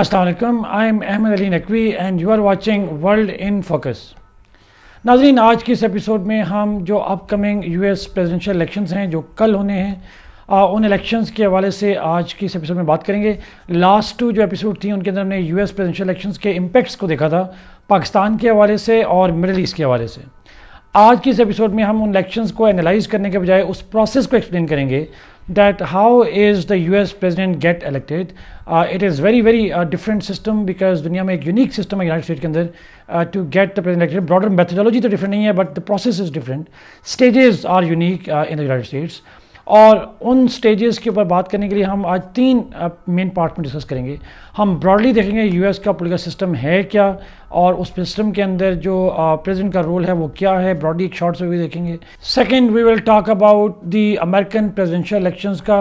Aslam I am Ahmad Ali Naqvi and you are watching World in Focus नाजरीन आज के इस एपिसोड में हम जो अपकमिंग एस प्रेजिडेंशल इलेक्शन हैं जो कल होने हैं आ, उन इलेक्शंस के हवाले से आज की इस एपिसोड में बात करेंगे लास्ट टू जो एपिसोड थी उनके अंदर हमने यू एस प्रेसिडेंशियल इलेक्शन के इम्पैक्ट्स को देखा था पाकिस्तान के हवाले से और मिडल ईस्ट के हवाले से आज के इस एपिसोड में हम उन इलेक्शंस को एनालाइज करने के बजाय उस प्रोसेस को एक्सप्लेन करेंगे that how is the US president get elected uh, it is very very uh, different system because दुनिया में unique system in United States. के uh, to get the president elected broader methodology is different but the process is different stages are unique uh, in the United States और on stages के ऊपर बात करने के लिए हम आज तीन मेन uh, पार्ट में करेंगे हम ब्रॉडली देखेंगे यूएस का पोलिटिकल सिस्टम है क्या और उस सिस्टम के अंदर जो प्रेसिडेंट का रोल है वो क्या है ब्रॉडली एक शॉर्ट से भी देखेंगे second we will talk about the American presidential elections का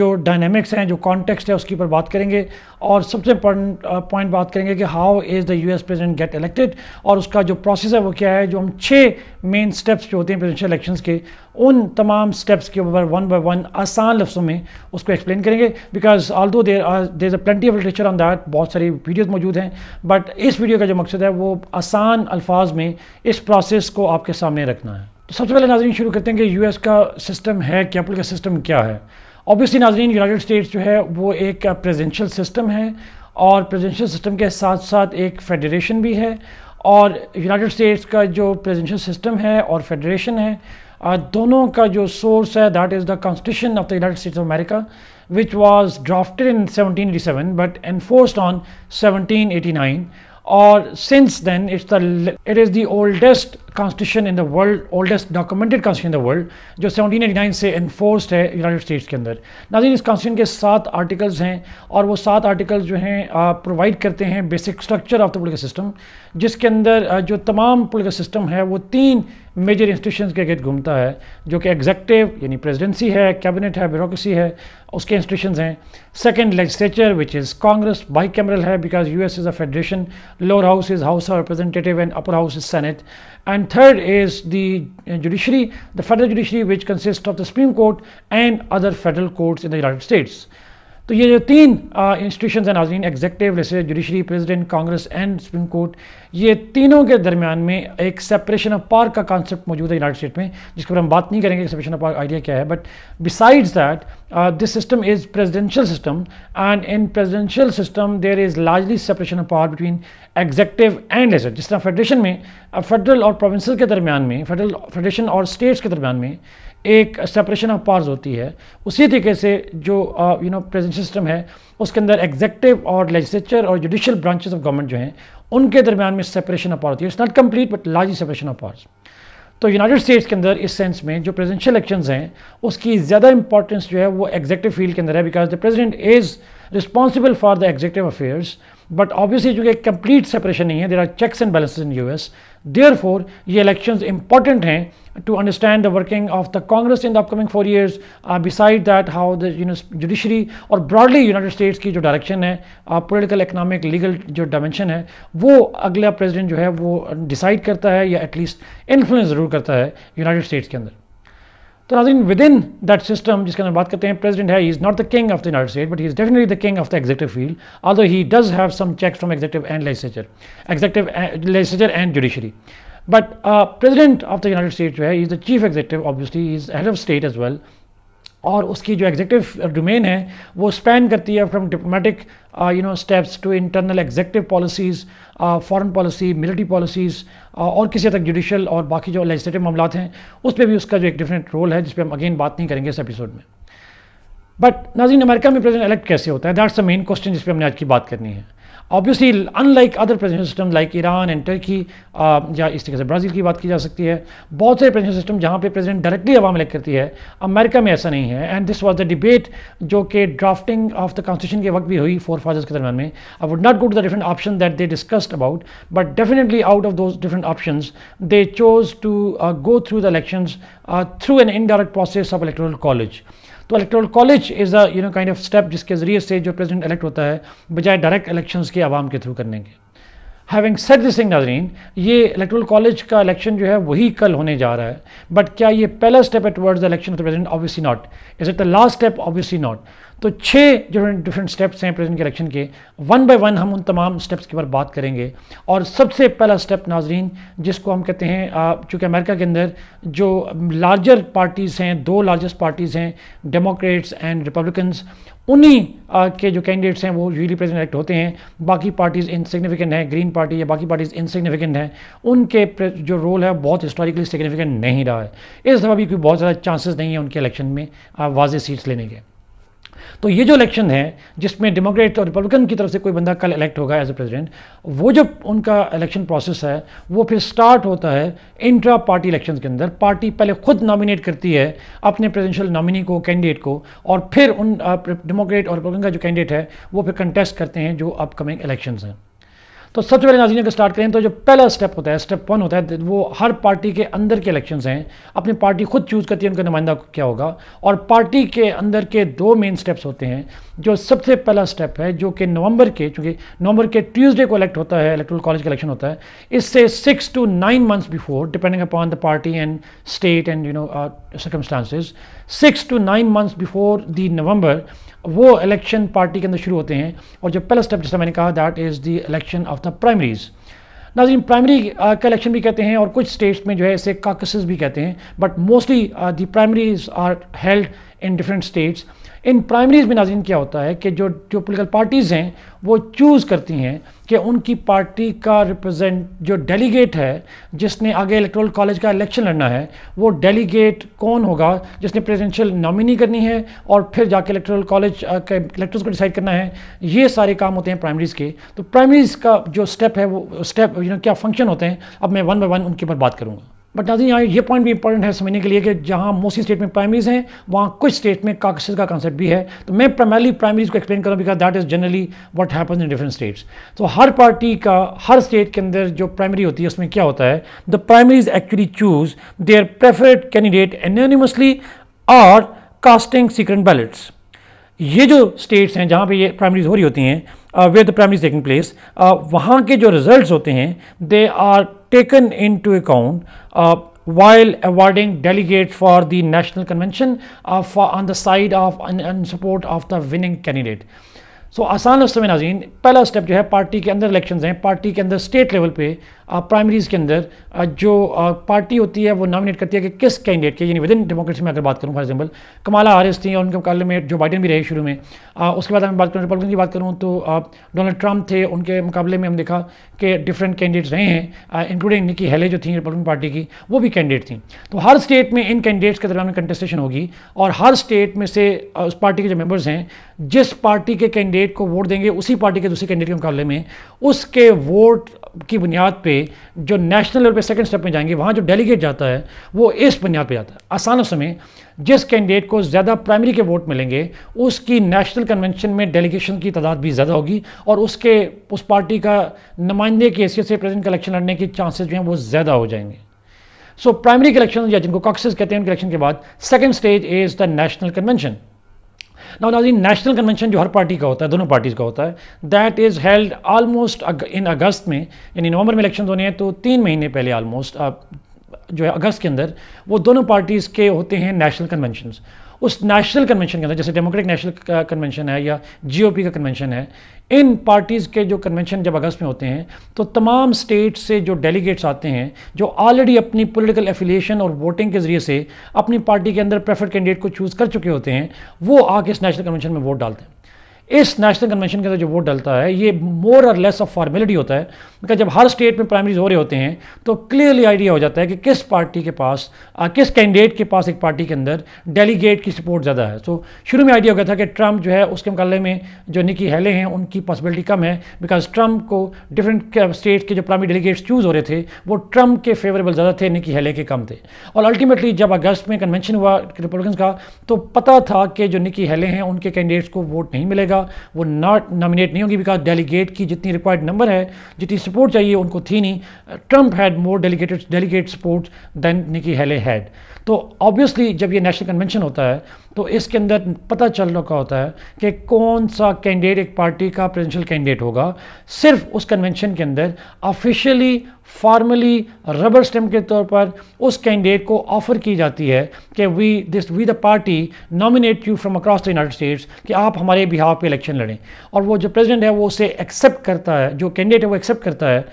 जो डायनेमिक्स हैं जो कॉन्टेक्स्ट है उसके ऊपर बात करेंगे और सबसे इम्पोर्टेंट पॉइंट बात करेंगे कि how is the U S president get elected और उसका जो प्रोसेस है वो क्या है जो हम छः मेन स्टेप्स जो होते हैं प्रेजिडेंशियल इलेक्शन के उन तमाम स्टेप्स के ऊपर वन बाई वन आसान लफ्सों में उसको एक्सप्लेन करेंगे because although there there a plenty of literature lecture on that बहुत सारी वीडियोज़ मौजूद हैं बट इस वीडियो का जो मकसद है वो आसान अल्फाज में इस प्रोसेस को आपके सामने रखना है तो सबसे पहले नाजरीन शुरू करते हैं कि यूएस का सिस्टम है कि एप्पल का सिस्टम क्या है ऑब्वियसली नाजरीन यूनाइटेड स्टेट्स जो है वो एक प्रेजेंशियल सिस्टम है और प्रेजेंशियल सिस्टम के साथ साथ एक फेडरेशन भी है और यूनाइटेड स्टेट्स का जो प्रेजेंशियल सिस्टम है और फेडरेशन है दोनों का जो सोर्स है that is the Constitution of the United States of America which was drafted in 1787 but enforced on 1789 or since then it's the it is the oldest constitution in the world oldest documented constitution in the world jo 1789 se enforced hai united states ke andar नाजिन इस constitution ke saat articles hain aur wo saat articles jo hain provide karte hain basic structure of the political system jiske andar jo tamam political system hai wo teen major institution के against घूमता है जो कि executive यानी presidency है cabinet है ब्यूरोसी है उसके इंस्टीट्यूशन हैं second legislature which is Congress bicameral है because U S is a federation lower house is House of Representative and upper house is Senate and third is the judiciary the federal judiciary which consist of the Supreme Court and other federal courts in the United States तो ये जो तीन institution हैं नाजरीन executive जैसे judiciary president Congress and Supreme Court ये तीनों के दरमियान में एक सेपरेशन ऑफ पावर का कॉन्सेप्ट मौजूद है यूनाइटेड स्टेट में जिसके ऊपर हम बात नहीं करेंगे सेपरेशन ऑफ पावर आइडिया क्या है but besides that this system is presidential system and in presidential system there is largely separation of power between executive and ledger जिस तरह फेडरेशन में फेडरल और प्रोविंसल के दरमियान में फेडरल फेडरेशन और स्टेट्स के दरमियान में एक सेपरेशन ऑफ पावर्स होती है उसी तरीके से जो यू नो प्रेजेंट सिस्टम है उसके अंदर एग्जेक्टिव और लेजिस्लेचर और जुडिशल ब्रांचेस ऑफ गवर्नमेंट जो हैं उनके दरमियान में सेपरेशन ऑफ पावर होती है it's not complete but large separation of powers तो यूनाइटेड स्टेट्स के अंदर इस सेंस में जो प्रेजेंशियल इलेक्शन हैं उसकी ज़्यादा इंपॉर्टेंस जो है वो एग्जेक्टिव फील्ड के अंदर है because the president is responsible for the executive affairs but obviously चूंकि एक कंप्लीट सेपरेशन नहीं है there are checks and balances in U S therefore ये इलेक्शन इंपॉर्टेंट हैं to understand the working of the Congress in the upcoming four years beside that how the judiciary और broadly United States की जो direction है political economic legal जो dimension है वो अगला प्रेजिडेंट जो है वो डिसाइड करता है या एटलीस्ट इन्फ्लुएंस ज़रूर करता है यूनाइटेड स्टेट्स के अंदर तो नाजरीन विद इन दैट सिस्टम जिसके अंदर बात करते हैं प्रेसिडेंट है he is not the king of the United State but he is definitely the king of the executive field although he does have some check from executive and legislature executive legislature and judiciary but president of the United State जो है is the chief executive obviously is head of state as well और उसकी जो executive domain है वो span करती है from diplomatic uh, you know steps to internal executive policies foreign policy military policies और किसी तक जुडिशल और बाकी जो लेजिस्लेटिव मामला हैं उस पर भी उसका जो एक डिफरेंट रोल है जिस पर हम अगेन बात नहीं करेंगे इस एपिसोड में बट नाजीन अमेरिका में प्रेसिडेंट इलेक्ट कैसे होता है दैट्स द मेन क्वेश्चन जिस पर हमने आज की बात करनी है obviously unlike other presidential system like Iran and Turkey या इस तरीके से ब्राज़ील की बात की जा सकती है बहुत सारे प्रेजेंशन सिस्टम जहाँ पे प्रेजेंट डायरेक्टली अवाम इलेक्ट करती है अमेरिका में ऐसा नहीं है and this was the debate जो कि ड्राफ्टिंग ऑफ द कॉन्स्टिट्यूशन के वक्त भी हुई फोर फादर्स के दरमियान में I would not go to the different option that they discussed about but definitely out of those different option they chose to go through the election through an indirect process of electoral college तो electoral college is a you know kind of step जिसके ज़रिए से जो president elect होता है बजाय direct elections के आवाम के थ्रू करने के हैविंग सेट दिस थिंग नाजरीन ये इलेक्ट्रल कॉलेज का इलेक्शन जो है वही कल होने जा रहा है बट क्या ये पहला स्टेप है towards the election of the president obviously not is it the last step obviously not तो छः डिफरेंट डिफरेंट स्टेप्स हैं प्रेजिडेंट के इलेक्शन के वन बाई वन हम उन तमाम स्टेप्स के ऊपर बात करेंगे और सबसे पहला स्टेप नाजरीन जिसको हम कहते हैं चूँकि अमेरिका के अंदर जो लार्जर पार्टीज़ हैं दो लार्जेस्ट पार्टीज़ हैं डेमोक्रेट्स एंड रिपब्लिकन्स उन्हीं के जो कैंडिडेट्स हैं वो यूजली प्रेजेंट इलेक्ट होते हैं बाकी पार्टीज़ इनसिग्निफिकेंट हैं ग्रीन पार्टी या बाकी पार्टीज़ इनसिग्निफिकेंट हैं उनके जो रोल है बहुत हिस्टोरिकली सिग्निफिकेंट नहीं रहा है इस दफ़ा भी कोई बहुत ज़्यादा चांसेस नहीं है उनके इलेक्शन में वाजे सीट्स लेने के तो ये जो इलेक्शन है जिसमें डेमोक्रेट और रिपब्लिकन की तरफ से कोई बंदा कल इलेक्ट होगा एज ए प्रेसिडेंट वो जब उनका इलेक्शन प्रोसेस है वो फिर स्टार्ट होता है इंट्रा पार्टी इलेक्शन के अंदर पार्टी पहले खुद नॉमिनेट करती है अपने प्रेजिडेंशियल नॉमिनी को कैंडिडेट को और फिर उन डेमोक्रेट और रिपब्लिकन का जो कैंडिडेट है वो फिर कंटेस्ट करते हैं जो अपकमिंग इलेक्शन हैं तो सबसे पहले नाजीन अगर स्टार्ट करें तो जो पहला स्टेप होता है स्टेप वन होता है वो हर पार्टी के अंदर के इलेक्शन हैं अपनी पार्टी खुद चूज़ करती है उनका नुमाइंदा क्या होगा और पार्टी के अंदर के दो मेन स्टेप्स होते हैं जो सबसे पहला स्टेप है जो कि नवंबर के चूँकि नवंबर के ट्यूसडे को इलेक्ट होता है इलेक्ट्रल कॉलेज का इलेक्शन होता है इससे six to nine months before depending upon the party and state and you know circumstances six to nine months before the November वो इलेक्शन पार्टी के अंदर शुरू होते हैं और जो पहला स्टेप जैसा मैंने कहा that is the election of the primaries नाजीन प्राइमरी का इलेक्शन भी कहते हैं और कुछ स्टेट्स में जो है इसे काकसेस भी कहते हैं but mostly the primaries are held in different states in primaries में नाजिन क्या होता है कि जो जो पोलिटिकल पार्टीज़ हैं वो चूज़ करती हैं कि उनकी पार्टी का रिप्रजेंट जो डेलीगेट है जिसने आगे इलेक्ट्रोल कॉलेज का इलेक्शन लड़ना है वो डेलीगेट कौन होगा जिसने प्रेजिडेंशियल नॉमिनी करनी है और फिर जाके इलेक्ट्रल कॉलेज के इलेक्टर्स को डिसाइड करना है ये सारे काम होते हैं प्राइमरीज़ के तो प्राइमरीज़ का जो स्टेप है वो स्टेप यू नो क्या फंक्शन होते हैं अब मैं वन बाई वन उनके ऊपर बात करूँगा बट नाजी यहाँ ये पॉइंट भी इंपॉर्टेंट है समझने के लिए कि जहाँ मोस्टली स्टेट में प्राइमरीज हैं वहाँ कुछ स्टेट में काकसिस का कॉन्सेप्ट भी है तो मैं प्राइमरली प्राइमरीज को एक्सप्लेन करूँ because that is generally what happens in different states तो हर पार्टी का हर स्टेट के अंदर जो प्राइमरी होती है उसमें क्या होता है the primaries actually choose their preferred candidate anonymously और कास्टिंग सीक्रेट बैलेट्स ये जो स्टेट्स हैं जहाँ पे ये प्राइमरीज हो रही होती हैं where the primaries taking place वहाँ के जो रिजल्ट्स होते हैं they are taken into account while awarding delegate for the national convention uh, the side the of uh, of and in support so आसान लफ्ज़ में नाजीन पहला स्टेप जो है पार्टी के अंदर इलेक्शन हैं पार्टी के अंदर स्टेट लेवल पे प्राइमरीज़ के अंदर जो पार्टी होती है वो नॉमिनेट करती है कि किस कैंडिडेट के यानी विद इन डेमोक्रेसी में अगर बात करूँ फॉर एग्जाम्पल कमाला हारिस थी और उनके मुकाबले में जो बाइडन भी रहे शुरू में उसके बाद हम बात करूँ रिपब्लिकन की बात करूँ तो डोनाल्ड ट्रंप थे उनके मुकाबले में हम देखा कि डिफरेंट कैंडिडेट्स रहे हैं इंक्लूडिंग निकी हेले जो थी रिपब्लिकन पार्टी की वो भी कैंडिडेट थी तो हर स्टेट में इन कैंडिडेट्स के दौरान कंटेस्टेशन होगी और हर स्टेट में से उस पार्टी के जो मेम्बर्स हैं जिस पार्टी के कैंडिडेट को वोट देंगे उसी पार्टी के दूसरे कैंडिडेट के मुकाबले में उसके वोट की बुनियाद पे जो नेशनल लेवल पे सेकंड स्टेप में जाएंगे वहाँ जो डेलीगेट जाता है वो इस बुनियाद पे जाता है आसान समय जिस कैंडिडेट को ज़्यादा प्राइमरी के वोट मिलेंगे उसकी नेशनल कन्वेंशन में डेलीगेशन की तादाद भी ज़्यादा होगी और उसके उस पार्टी का नुमाइंदे की हैसियत से प्रेजेंट का इलेक्शन लड़ने के चांसेज जो हैं वो ज़्यादा हो जाएंगे सो प्राइमरी इलेक्शन या जिनको कॉक्सेस कहते हैं उनके इलेक्शन के बाद second stage is the national convention now नाजीन नेशनल कन्वेंशन जो हर पार्टी का होता है दोनों पार्टीज़ का होता है that is held almost in August में यानी नवंबर में इलेक्शन होने हैं तो तीन महीने पहले ऑलमोस्ट जो है अगस्त के अंदर वो दोनों पार्टीज़ के होते हैं नेशनल कन्वेंशन उस नेशनल कन्वेंशन के अंदर जैसे डेमोक्रेटिक नेशनल कन्वेंशन है या जीओपी का कन्वेंशन है इन पार्टीज़ के जो कन्वेंशन जब अगस्त में होते हैं तो तमाम स्टेट से जो डेलीगेट्स आते हैं जो ऑलरेडी अपनी पॉलिटिकल एफिलिएशन और वोटिंग के ज़रिए से अपनी पार्टी के अंदर प्रेफर्ड कैंडिडेट को चूज़ कर चुके होते हैं वो आके इस नेशनल कन्वेंशन में वोट डालते हैं इस नेशनल कन्वेंशन के अंदर जो वोट डलता है ये मोर और लेस ऑफ फॉर्मेलिटी होता है क्योंकि जब हर स्टेट में प्राइमरीज हो रहे होते हैं तो क्लियरली आइडिया हो जाता है कि किस पार्टी के पास आ, किस कैंडिडेट के पास एक पार्टी के अंदर डेलीगेट की सपोर्ट ज़्यादा है तो शुरू में आइडिया हो गया था कि ट्रंप जो है उसके मुकाबले में जो निकी हेले हैं उनकी पॉसिबिलिटी कम है बिकॉज ट्रंप को डिफरेंट स्टेट के जो प्राइमरी डेलीगेट्स चूज़ हो रहे थे वो ट्रंप के फेवरेबल ज़्यादा थे निकी हेले के कम थे और अल्टीमेटली जब अगस्त में कन्वेंशन हुआ रिपब्लिकन का तो पता था कि जो निकी हेले हैं उनके कैंडिडेट्स को वोट नहीं मिलेगा का वो नॉट नॉमिनेट नहीं होगी बिकॉज डेलीगेट की जितनी रिक्वायर्ड नंबर है जितनी सपोर्ट चाहिए उनको थी नहीं Trump had more delegated delegate support then Nikki Haley had तो ऑब्वियसली जब ये नेशनल कन्वेंशन होता है तो इसके अंदर पता चलने का होता है कि कौन सा कैंडिडेट एक पार्टी का प्रेजिडेंशियल कैंडिडेट होगा सिर्फ उस कन्वेंशन के अंदर ऑफिशियली फॉर्मली रबर स्टेम के तौर पर उस कैंडिडेट को ऑफर की जाती है कि we this we the party nominate you from across the United States कि आप हमारे बिहाव पे इलेक्शन लड़ें और वो जो प्रेजिडेंट है वो उसे एक्सेप्ट करता है जो कैंडिडेट है वो एक्सेप्ट करता है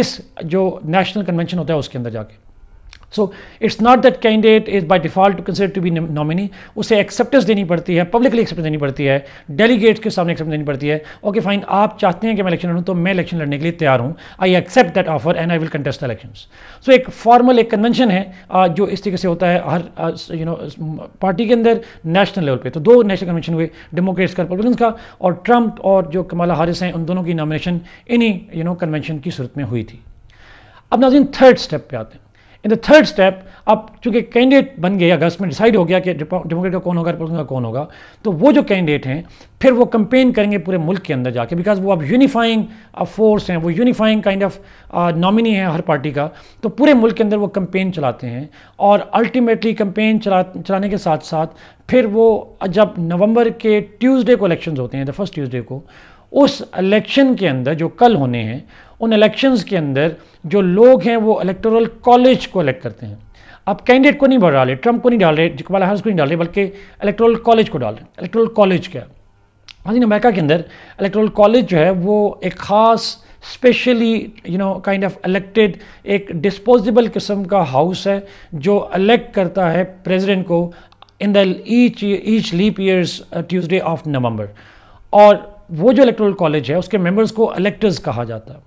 इस जो नेशनल कन्वेंशन होता है उसके अंदर जाके so it's not that candidate is by default consider to be nominee उसे एक्सेप्टेंस देनी पड़ती है पब्लिकली एक्सेप्टेंस देनी पड़ती है डेलीगेट्स के सामने एक्सेप्टेंस देनी पड़ती है ओके फाइन आप चाहते हैं कि मैं इलेक्शन लड़ूँ तो मैं इलेक्शन लड़ने के लिए तैयार हूँ I accept that offer and I will contest election so एक फॉर्मल एक कन्वेंशन है जो इस तरीके से होता है हर यू नो पार्टी के अंदर नेशनल लेवल पर तो दो नेशनल कन्वेंशन हुए डेमोक्रेट्स का रिपब्लिकन का और ट्रंप और जो कमला हारिस हैं उन दोनों की नॉमिनेशन इन्हीं यू नो कन्वेंशन की सूरत में हुई थी अब नाजिन थर्ड स्टेप पे आते हैं इन द थर्ड स्टेप अब चूंकि कैंडिडेट बन गए अगस्त में डिसाइड हो गया कि डेमोक्रेट का कौन होगा रिपब्लिकन का कौन होगा तो वो जो कैंडिडेट हैं फिर वो कंपेन करेंगे पूरे मुल्क के अंदर जाके बिकॉज वो अब यूनिफाइंग फोर्स हैं वो यूनिफाइंग काइंड ऑफ नॉमिनी है हर पार्टी का तो पूरे मुल्क के अंदर वो कंपेन चलाते हैं और अल्टीमेटली कंपेन चला चलाने के साथ साथ फिर वो जब नवंबर के ट्यूसडे को इलेक्शन होते हैं द फर्स्ट ट्यूजडे को उस इलेक्शन के अंदर जो कल होने हैं उन इलेक्शंस के अंदर जो लोग हैं वो इलेक्टोरल कॉलेज को इलेक्ट करते हैं आप कैंडिडेट को नहीं बढ़ रहे ट्रंप को नहीं डाल रहे जिकबाल हाउस को नहीं डाल रहे बल्कि इलेक्टोरल कॉलेज को डाल रहे हैं इलेक्टोरल कॉलेज क्या हाजिन अमेरिका के अंदर इलेक्टोरल कॉलेज जो है वो एक ख़ास specially you know kind of elected एक डिस्पोजिबल किस्म का हाउस है जो इलेक्ट करता है प्रेजिडेंट को in each each leap years Tuesday of November और वो जो इलेक्टोरल कॉलेज है उसके मेंबर्स को इलेक्टर्स कहा जाता है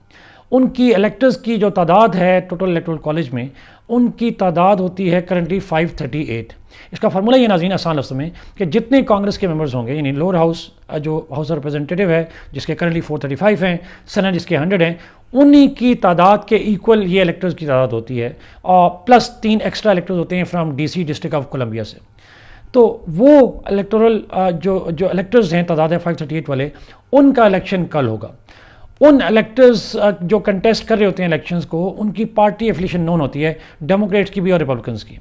उनकी इलेक्टर्स की जो तादाद है टोटल इलेक्टोरल कॉलेज में उनकी तादाद होती है करंटली 538 इसका फार्मूला ये नाजीन आसान लफ्ज़ में कि जितने कांग्रेस के मेंबर्स होंगे यानी लोअर हाउस जो हाउस रिप्रेजेंटेटिव है जिसके करंटली 435 हैं सेनेट जिसके 100 हैं उन्हीं की तादाद के इक्वल ये इलेक्टर्स की तादाद होती है और प्लस तीन एक्स्ट्रा इलेक्टर्स होते हैं from the district of Columbia से तो वो इलेक्टोरल uh, जो जो इलेक्टर्स हैं तादाद फाइव थर्टी एट वाले उनका इलेक्शन कल होगा उन इलेक्टर्स uh, जो कंटेस्ट कर रहे होते हैं इलेक्शंस को उनकी पार्टी एफिलेशन नोन होती है डेमोक्रेट्स की भी और रिपब्लिकन्स की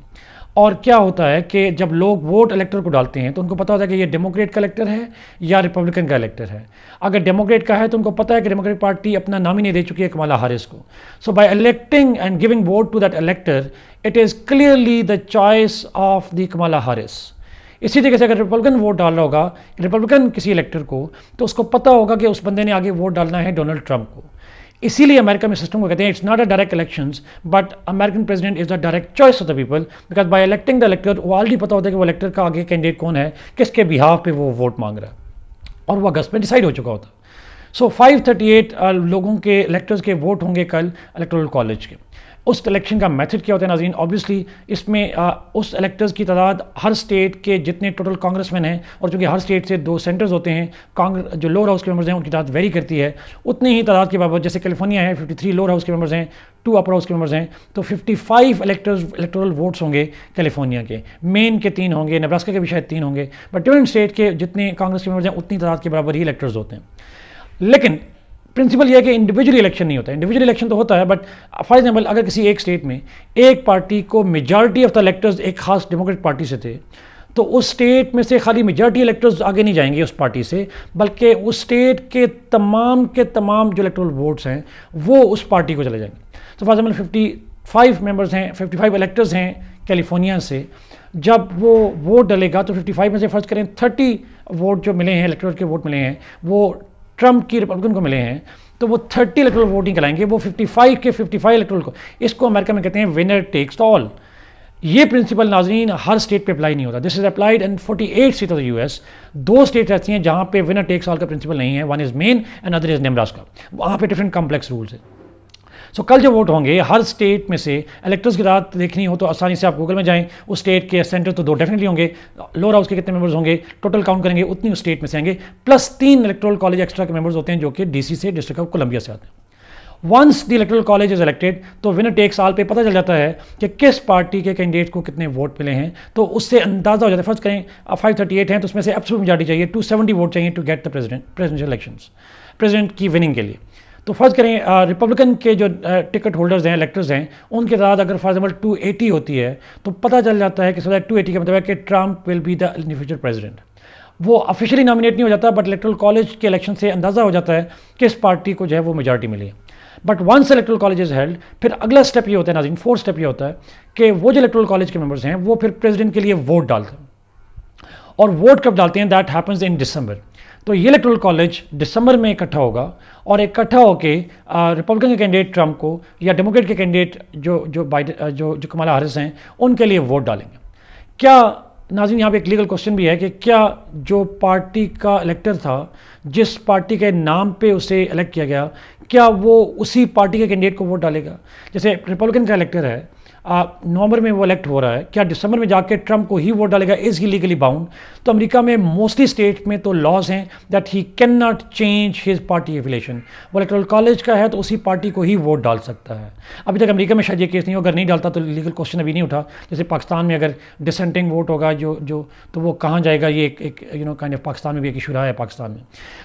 और क्या होता है कि जब लोग वोट इलेक्टर को डालते हैं तो उनको पता होता है कि ये डेमोक्रेट का इलेक्टर है या रिपब्लिकन का इलेक्टर है अगर डेमोक्रेट का है तो उनको पता है कि डेमोक्रेट पार्टी अपना नाम ही नहीं दे चुकी है कमाला हारिस को so by electing and giving vote to that elector it is clearly the choice of the Kamala Harris इसी तरीके से अगर रिपब्लिकन वोट डाल रहा होगा रिपब्लिकन किसी इलेक्टर को तो उसको पता होगा कि उस बंदे ने आगे वोट डालना है डोनाल्ड ट्रंप को इसीलिए अमेरिका में सिस्टम को कहते हैं it's not a direct elections but American president is the direct choice of the people because by electing the elector वो ऑलरेडी पता होता है कि वो इलेक्टर का आगे कैंडिडेट कौन है किसके बिहाफ पे वो वोट मांग रहा है और वो अगस्त में डिसाइड हो चुका होता सो so, 538 लोगों के इलेक्टर्स के वोट होंगे कल इलेक्ट्रल कॉलेज के उस इलेक्शन का मेथड क्या होता है नाजीन ऑब्वियसली इसमें उस इलेक्टर्स की तादाद हर स्टेट के जितने टोटल कांग्रेसमैन हैं और चूँकि हर स्टेट से दो सेंटर्स होते हैं कांग्रेस जो लोअर हाउस के मेबर्स हैं उनकी तादाद वेरी करती है उतनी ही तादाद के बाबत जैसे कैलिफोर्निया है फिफ्टी थ्री लोअर हाउस के मेम्बर्स हैं टू अपर हाउस के मेबर्स हैं तो फिफ्टी इलेक्टर्स इलेक्टोरल वोट्स होंगे कैलिफोर्निया के मेन के तीन होंगे नब्रास्का के भी शायद तीन होंगे बट डिफरेंट स्टेट के जितने कांग्रेस के मेबर्स हैं उतनी तादाद के बराबर ही इलेक्टर्स होते हैं लेकिन प्रिंसिपल यह है कि इंडिविजुअल इलेक्शन नहीं होता इंडिविजुअल इलेक्शन तो होता है बट फॉर एग्जाम्पल अगर किसी एक स्टेट में एक पार्टी को मेजॉरिटी ऑफ द इलेक्टर्स एक खास डेमोक्रेटिक पार्टी से थे तो उस स्टेट में से खाली मेजॉरिटी इलेक्टर्स आगे नहीं जाएंगे उस पार्टी से बल्कि उस स्टेट के तमाम के तमाम जो इलेक्ट्रल वोट्स हैं वो उस पार्टी को चले जाएंगे तो for example fifty five members हैं फिफ्टी फाइव इलेक्टर्स हैं कैलिफोर्निया से जब वो वोट डलेगा तो 55 में से फर्ज करें 30 वोट जो मिले हैं इलेक्ट्रोल के वोट मिले हैं वो ट्रंप की रिपब्लिकन को मिले हैं तो वो 30 इलेक्ट्रल वोटिंग कराएंगे वो 55 के 55 इलेक्ट्रल को इसको अमेरिका में कहते हैं विनर टेक्स ऑल ये प्रिंसिपल नाजरीन हर स्टेट पे अप्लाई नहीं होता this is applied in 48 eight state of the US दो स्टेट ऐसी हैं जहाँ पे विनर टेक्स ऑल का प्रिंसिपल नहीं है one is Maine and other is Nebraska का वहाँ पे डिफरेंट कॉम्प्लेक्स रूल्स है सो कल जो वोट होंगे हर स्टेट में से इलेक्टर्स की रात देखनी हो तो आसानी से आप गूगल में जाएं उस स्टेट के सेंटर तो दो डेफिनेटली होंगे लोअर हाउस के कितने मेंबर्स होंगे टोटल काउंट करेंगे उतनी उस स्टेट में से आएंगे प्लस तीन इलेक्ट्रल कॉलेज एक्स्ट्रा के मेंबर्स होते हैं जो कि डीसी से डिस्ट्रिक्ट ऑफ कोलंबिया से आते हैं once the electoral college is elected तो विनर टेक्स आल पे पता चल जाता है कि किस पार्टी के कैंडिडेट को कितने वोट मिले हैं तो उससे अंदाजा हो जाता है फर्स्ट करें फाइव थर्टी एट हैं तो उसमें से एब्सोल्यूट मेजॉरिटी चाहिए टू सेवेंटी वोट चाहिए to get the president presidential elections president की विनिंग के लिए तो फ़र्ज़ करें रिपब्लिकन के जो टिकट होल्डर्स हैं इलेक्टर्स हैं उनके तादाद अगर फॉर एग्जाम्पल टू एटी होती है तो पता चल जाता है कि सदा टू एटी का मतलब है कि Trump will be the in future president वो ऑफिशियली नॉमिनेट नहीं हो जाता बट इलेक्ट्रल कॉलेज के इलेक्शन से अंदाज़ा हो जाता है कि इस पार्टी को जो है वो मेजॉरिटी मिली but once electoral college is held फिर अगला स्टेप ये होता है नाजिन फोर्थ स्टेप ये होता है कि वो जो इलेक्ट्रल कॉलेज के मेम्बर्स हैं वो फिर प्रेसिडेंट के लिए वोट डालते हैं और वोट कब डालते हैं दैट हैपन्स इन दिसंबर तो ये इलेक्ट्रल कॉलेज दिसंबर में इकट्ठा होगा और इकट्ठा होकर रिपब्लिकन के कैंडिडेट ट्रंप को या डेमोक्रेट के कैंडिडेट जो जो बाइडन जो जो कमला हारिस हैं उनके लिए वोट डालेंगे क्या नाजिन यहाँ पे एक लीगल क्वेश्चन भी है कि क्या जो पार्टी का इलेक्टर था जिस पार्टी के नाम पे उसे इलेक्ट किया गया क्या वो उसी पार्टी के कैंडिडेट को वोट डालेगा जैसे रिपब्लिकन का इलेक्टर है नवंबर में वो इलेक्ट हो रहा है क्या दिसंबर में जाकर ट्रंप को ही वोट डालेगा इज़ ही लीगली बाउंड तो अमेरिका में मोस्टली स्टेट में तो लॉज हैं that he can not change his party affiliation वो इलेक्ट्रल कॉलेज का है तो उसी पार्टी को ही वोट डाल सकता है अभी तक अमेरिका में शायद ये केस नहीं हो अगर नहीं डालता तो लीगल क्वेश्चन अभी नहीं उठा जैसे पाकिस्तान में अगर डिसेंटिंग वोट होगा जो जो तो वो कहाँ जाएगा ये एक you know kind of Pakistan में भी एक इशू रहा है पाकिस्तान में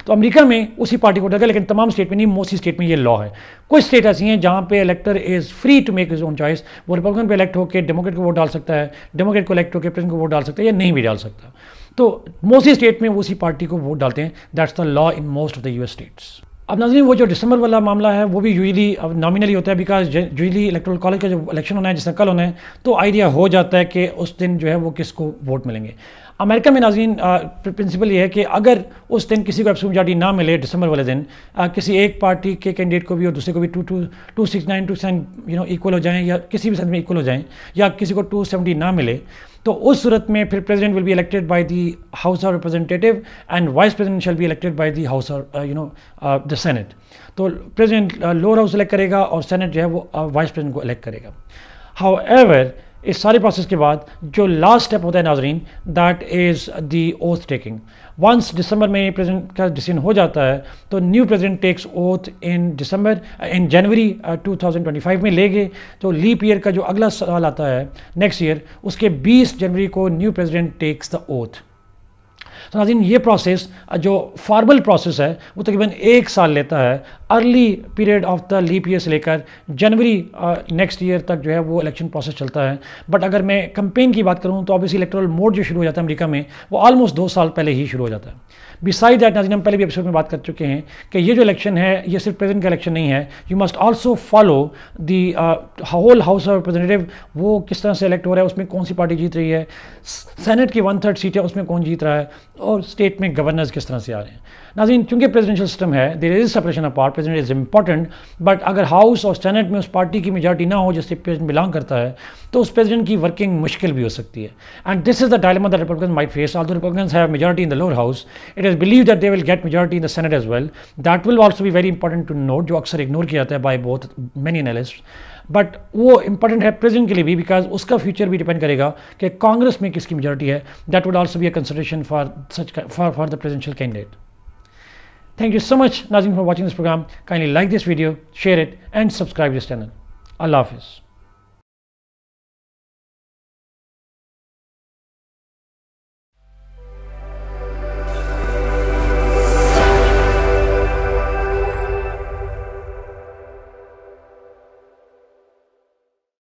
तो अमरीका में उसी पार्टी को डालेगा लेकिन तमाम स्टेट में नहीं मोस्टली स्टेट में ये लॉ है कुछ स्टेट ऐसी हैं जहाँ पे elector is free to make his own choice वो रिपब्लिकन को इलेक्ट होकर डेमोक्रेट को वोट डाल सकता है डेमोक्रेट को इलेक्ट होकर प्रेसिडेंट को वोट डाल सकता है या नहीं भी डाल सकता तो मोस्टली स्टेट में उसी पार्टी को वोट डालते हैं that's the law in most of the US states अब नाजरीन वो जो दिसंबर वाला मामला है वो भी यूजली अब नॉमिनली होता है बिकॉज यूजली इलेक्ट्रल कॉलेज का जो इलेक्शन होना है जिसका कल होना है तो आइडिया हो जाता है कि उस दिन जो है वो किसको वोट मिलेंगे अमेरिका में नाजीन प्रिंसिपल ये है कि अगर उस दिन किसी को एब्सोल्यूट जाटी ना मिले दिसंबर वाले दिन आ, किसी एक पार्टी के कैंडिडेट को भी और दूसरे को भी two two two six nine two seven you know equal हो जाएं या किसी भी सेंस में इक्वल हो जाएं या किसी को टू सेवेंटी ना मिले तो उस सूरत में फिर president will be elected by the House of Representative and vice president shall be elected by the House of you know the Senate तो प्रेजिडेंट लोअर हाउस इलेक्ट करेगा और सेनेट जो है वो वाइस uh, प्रेजिडेंट को elect करेगा however इस सारे प्रोसेस के बाद जो लास्ट स्टेप होता है नाजरीन that is the oath taking once दिसंबर में प्रेसिडेंट का डिसीजन हो जाता है तो new president takes oath in December in January 2025 में लेंगे तो लीप ईयर का जो अगला साल आता है नेक्स्ट ईयर उसके 20 जनवरी को new president takes the oath तो नाजीन ये प्रोसेस जो फॉर्मल प्रोसेस है वो तकरीबन एक साल लेता है early period of the leap year से लेकर जनवरी नेक्स्ट ईयर तक जो है वो इलेक्शन प्रोसेस चलता है बट अगर मैं कंपेन की बात करूँ तो ऑब्वियसली इलेक्ट्रल मोड जो शुरू हो जाता है अमरीका में वो ऑलमोस्ट दो साल पहले ही शुरू हो जाता है बिसाइड दैट नाजीन हम पहले भी एपिसोड में बात कर चुके हैं कि ये जो इलेक्शन है ये सिर्फ प्रेजेंट का इलेक्शन नहीं है you must also follow the whole House of Representative वो किस तरह से इलेक्ट हो रहा है उसमें कौन सी पार्टी जीत रही है सेनेट की वन थर्ड सीट है उसमें कौन जीत रहा है और स्टेट में गवर्नर्स किस तरह से आ रहे हैं नाजीन क्योंकि प्रेसिडेंशियल सिस्टम है there is separation of part president is important but अगर हाउस और सेनेट में उस पार्टी की मेजॉरिटी ना हो जिससे प्रेजिडेंट बिलोंग करता है तो उस प्रेसिडेंट की वर्किंग मुश्किल भी हो सकती है and this is the dilemma the Republican might face all the Republican have majority in the lower house it is believe that they will get majority in the Senate as well that will also be very important to note जो अक्सर ignore किया जाता है by both many analyst but वो important है present के लिए भी बिकॉज उसका फ्यूचर भी डिपेंड करेगा कि कांग्रेस में किसकी मेजोरिटी है that would also be a consideration for such for for the presidential candidate Thank you so much, Nazim, for watching this program. Kindly like this video, share it, and subscribe to this channel. Allah Hafiz.